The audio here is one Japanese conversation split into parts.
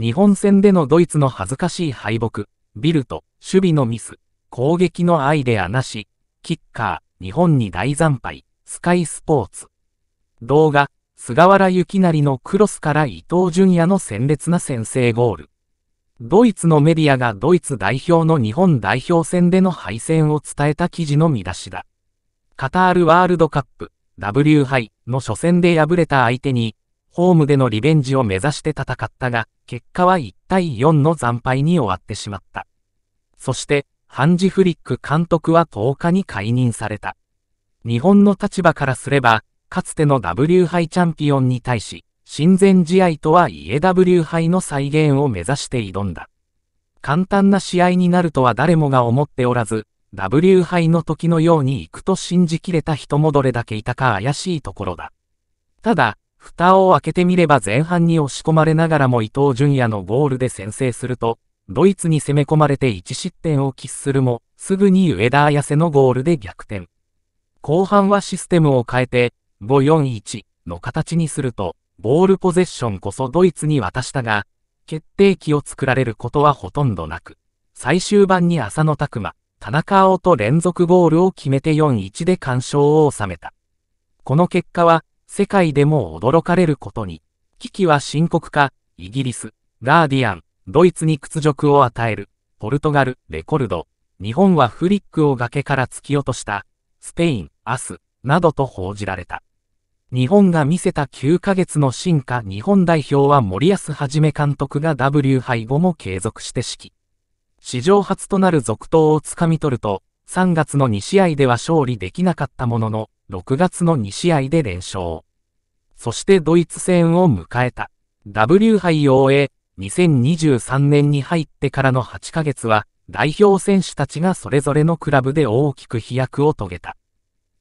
日本戦でのドイツの恥ずかしい敗北、ビルト、守備のミス、攻撃のアイデアなし、キッカー、日本に大惨敗、スカイスポーツ。動画、菅原幸成のクロスから伊東純也の鮮烈な先制ゴール。ドイツのメディアがドイツ代表の日本代表戦での敗戦を伝えた記事の見出しだ。カタールワールドカップ W 杯の初戦で敗れた相手にホームでのリベンジを目指して戦ったが、結果は1対4の惨敗に終わってしまった。そして、ハンジ・フリック監督は10日に解任された。日本の立場からすれば、かつての W 杯チャンピオンに対し、親善試合とはいえ W 杯の再現を目指して挑んだ。簡単な試合になるとは誰もが思っておらず、W 杯の時のように行くと信じきれた人もどれだけいたか怪しいところだ。ただ、蓋を開けてみれば前半に押し込まれながらも伊藤淳也のゴールで先制すると、ドイツに攻め込まれて1失点を喫するも、すぐに上田綾瀬のゴールで逆転。後半はシステムを変えて、541の形にすると、ボールポゼッションこそドイツに渡したが、決定機を作られることはほとんどなく、最終盤に浅野拓磨、田中碧と連続ゴールを決めて4-1で完勝を収めた。この結果は、世界でも驚かれることに、危機は深刻化、イギリス、ガーディアン、ドイツに屈辱を与える、ポルトガル、レコルド、日本はフリックを崖から突き落とした、スペイン、アス、などと報じられた。日本が見せた9ヶ月の進化日本代表は森保一監督が W 杯後も継続して指揮。史上初となる続投をつかみ取ると、3月の2試合では勝利できなかったものの、6月の2試合で連勝。そしてドイツ戦を迎えた。W 杯を終え、2023年に入ってからの8ヶ月は、代表選手たちがそれぞれのクラブで大きく飛躍を遂げた。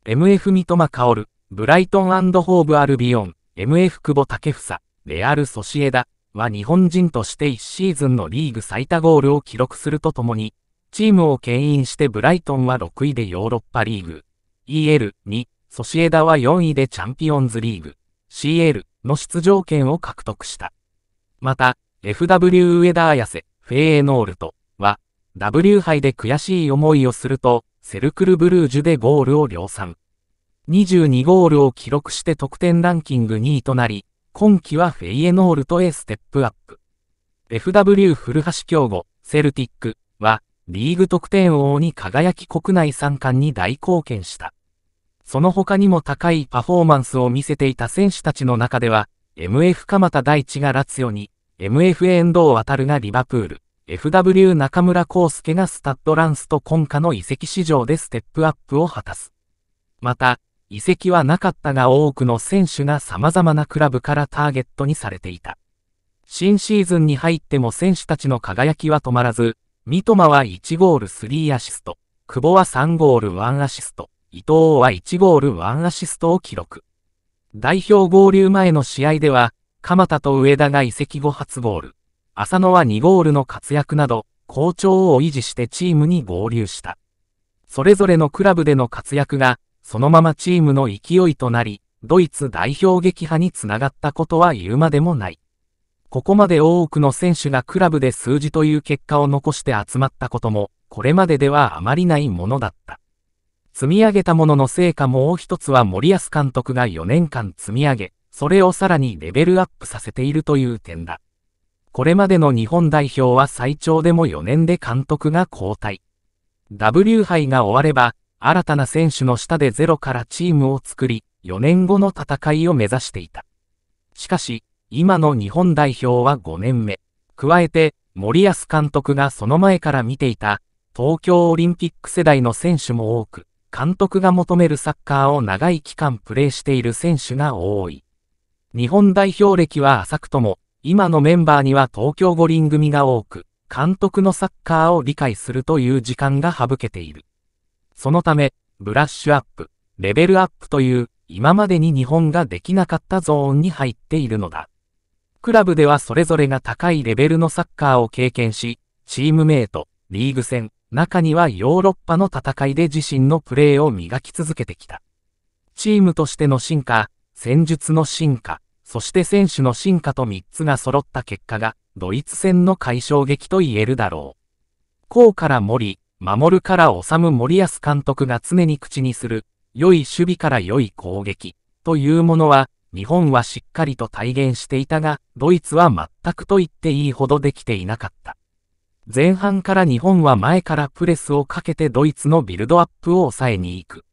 MF 三笘薫、ブライトンホーブアルビオン、MF 久保建英、レアルソシエダは日本人として1シーズンのリーグ最多ゴールを記録するとともに、チームを牽引してブライトンは6位でヨーロッパリーグ、EL2 ソシエダは4位でチャンピオンズリーグ CL の出場権を獲得した。また、FW ウダー綾瀬、フェイエノールトは、W 杯で悔しい思いをすると、セルクルブルージュでゴールを量産。22ゴールを記録して得点ランキング2位となり、今季はフェイエノールトへステップアップ。FW 古橋競合、セルティックは、リーグ得点王に輝き国内3冠に大貢献した。その他にも高いパフォーマンスを見せていた選手たちの中では、MF 鎌田大地がラツヨに、MF 遠藤渡がリバプール、FW 中村康介がスタッドランスと今夏の移籍市場でステップアップを果たす。また、移籍はなかったが多くの選手が様々なクラブからターゲットにされていた。新シーズンに入っても選手たちの輝きは止まらず、三笘は1ゴール3アシスト、久保は3ゴール1アシスト、伊藤は1ゴール1アシストを記録。代表合流前の試合では、鎌田と上田が移籍後初ゴール、浅野は2ゴールの活躍など、好調を維持してチームに合流した。それぞれのクラブでの活躍が、そのままチームの勢いとなり、ドイツ代表撃破につながったことは言うまでもない。ここまで多くの選手がクラブで数字という結果を残して集まったことも、これまでではあまりないものだった。積み上げたものの成果もう一つは森保監督が4年間積み上げ、それをさらにレベルアップさせているという点だ。これまでの日本代表は最長でも4年で監督が交代。W 杯が終われば、新たな選手の下でゼロからチームを作り、4年後の戦いを目指していた。しかし、今の日本代表は5年目。加えて、森保監督がその前から見ていた、東京オリンピック世代の選手も多く、監督が求めるサッカーを長い期間プレーしている選手が多い。日本代表歴は浅くとも、今のメンバーには東京五輪組が多く、監督のサッカーを理解するという時間が省けている。そのため、ブラッシュアップ、レベルアップという、今までに日本ができなかったゾーンに入っているのだ。クラブではそれぞれが高いレベルのサッカーを経験し、チームメイト、リーグ戦、中にはヨーロッパの戦いで自身のプレーを磨き続けてきた。チームとしての進化、戦術の進化、そして選手の進化と3つが揃った結果が、ドイツ戦の解消劇と言えるだろう。こうから森、守るから治む森保監督が常に口にする、良い守備から良い攻撃、というものは、日本はしっかりと体現していたが、ドイツは全くと言っていいほどできていなかった。前半から日本は前からプレスをかけてドイツのビルドアップを抑えに行く。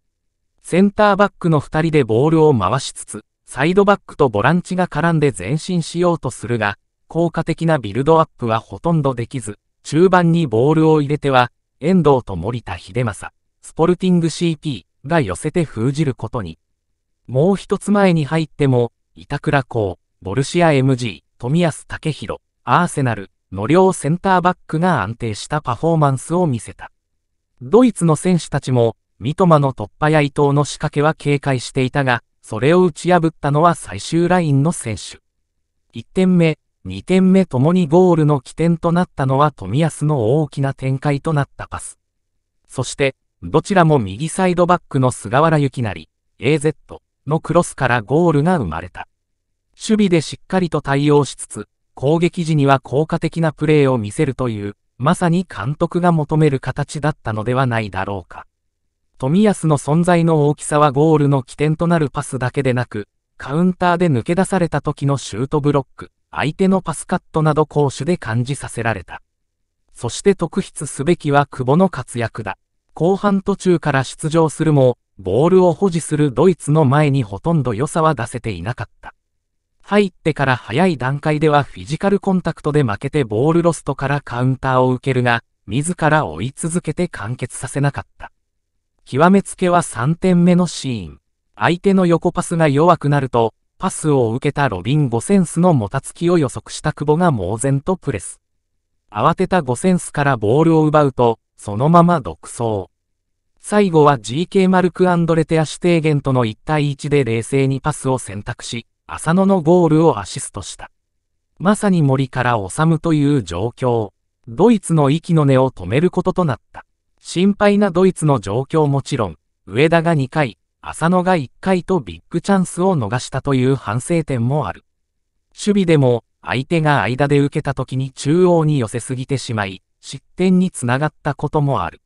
センターバックの2人でボールを回しつつ、サイドバックとボランチが絡んで前進しようとするが、効果的なビルドアップはほとんどできず、中盤にボールを入れては、遠藤と森田秀政、スポルティング CP が寄せて封じることに。もう一つ前に入っても、板倉孝、ボルシア MG、富安武弘、アーセナル、の両センターバックが安定したパフォーマンスを見せた。ドイツの選手たちも、三笘の突破や伊藤の仕掛けは警戒していたが、それを打ち破ったのは最終ラインの選手。1点目、2点目ともにゴールの起点となったのは冨安の大きな展開となったパス。そして、どちらも右サイドバックの菅原幸成、AZ のクロスからゴールが生まれた。守備でしっかりと対応しつつ、攻撃時には効果的なプレーを見せるという、まさに監督が求める形だったのではないだろうか。冨安の存在の大きさはゴールの起点となるパスだけでなく、カウンターで抜け出された時のシュートブロック、相手のパスカットなど攻守で感じさせられた。そして特筆すべきは久保の活躍だ。後半途中から出場するも、ボールを保持するドイツの前にほとんど良さは出せていなかった。入ってから早い段階ではフィジカルコンタクトで負けてボールロストからカウンターを受けるが、自ら追い続けて完結させなかった。極めつけは3点目のシーン。相手の横パスが弱くなると、パスを受けたロビン・ゴセンスのもたつきを予測した久保が猛然とプレス。慌てたゴセンスからボールを奪うと、そのまま独走。最後は GK マルク・アンドレテア・シュテーゲンとの1対1で冷静にパスを選択し、浅野のゴールをアシストした。まさに森から治という状況。ドイツの息の根を止めることとなった。心配なドイツの状況もちろん、上田が2回、浅野が1回とビッグチャンスを逃したという反省点もある。守備でも、相手が間で受けた時に中央に寄せすぎてしまい、失点につながったこともある。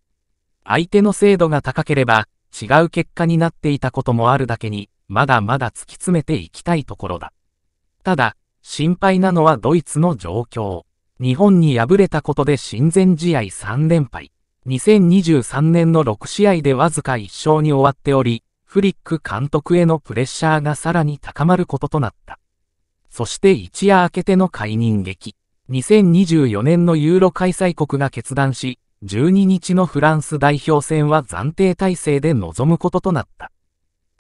相手の精度が高ければ、違う結果になっていたこともあるだけに、まだまだ突き詰めていきたいところだ。ただ、心配なのはドイツの状況。日本に敗れたことで親善試合3連敗。2023年の6試合でわずか1勝に終わっており、フリック監督へのプレッシャーがさらに高まることとなった。そして一夜明けての解任劇。2024年のユーロ開催国が決断し、12日のフランス代表戦は暫定体制で臨むこととなった。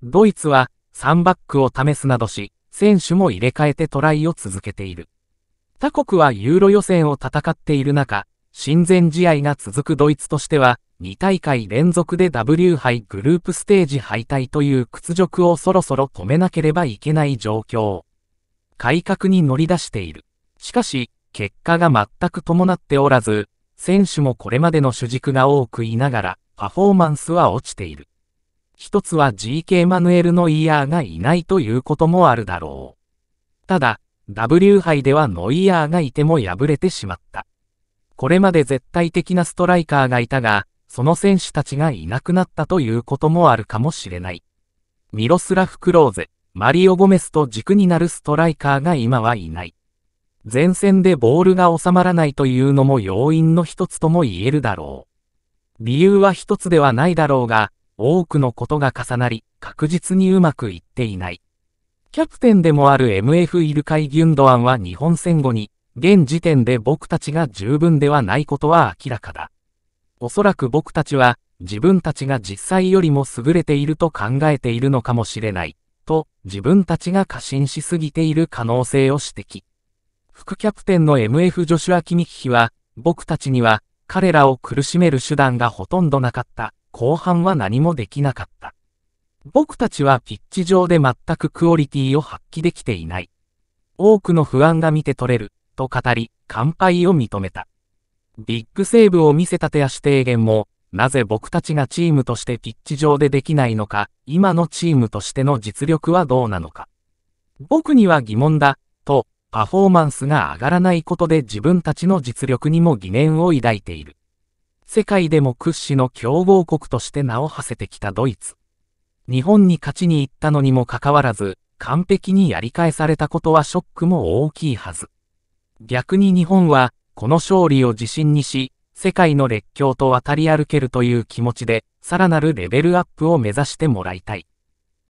ドイツはサンバックを試すなどし、選手も入れ替えてトライを続けている。他国はユーロ予選を戦っている中、親善試合が続くドイツとしては、2大会連続で W 杯グループステージ敗退という屈辱をそろそろ止めなければいけない状況。改革に乗り出している。しかし、結果が全く伴っておらず、選手もこれまでの主軸が多くいながら、パフォーマンスは落ちている。一つは GK マヌエルのイヤーがいないということもあるだろう。ただ、W 杯ではノイヤーがいても敗れてしまった。これまで絶対的なストライカーがいたが、その選手たちがいなくなったということもあるかもしれない。ミロスラフ・クローゼ、マリオ・ゴメスと軸になるストライカーが今はいない。前線でボールが収まらないというのも要因の一つとも言えるだろう。理由は一つではないだろうが、多くのことが重なり、確実にうまくいっていない。キャプテンでもある MF イルカイ・ギュンドアンは日本戦後に、現時点で僕たちが十分ではないことは明らかだ。おそらく僕たちは、自分たちが実際よりも優れていると考えているのかもしれない、と自分たちが過信しすぎている可能性を指摘。副キャプテンの MF ジョシュア・キミキヒは、僕たちには彼らを苦しめる手段がほとんどなかった。後半は何もできなかった。僕たちはピッチ上で全くクオリティを発揮できていない。多くの不安が見て取れる、と語り、乾杯を認めた。ビッグセーブを見せた手足提言も、なぜ僕たちがチームとしてピッチ上でできないのか、今のチームとしての実力はどうなのか。僕には疑問だ、と、パフォーマンスが上がらないことで自分たちの実力にも疑念を抱いている。世界でも屈指の強豪国として名を馳せてきたドイツ。日本に勝ちに行ったのにもかかわらず、完璧にやり返されたことはショックも大きいはず。逆に日本は、この勝利を自信にし、世界の列強と渡り歩けるという気持ちで、さらなるレベルアップを目指してもらいたい。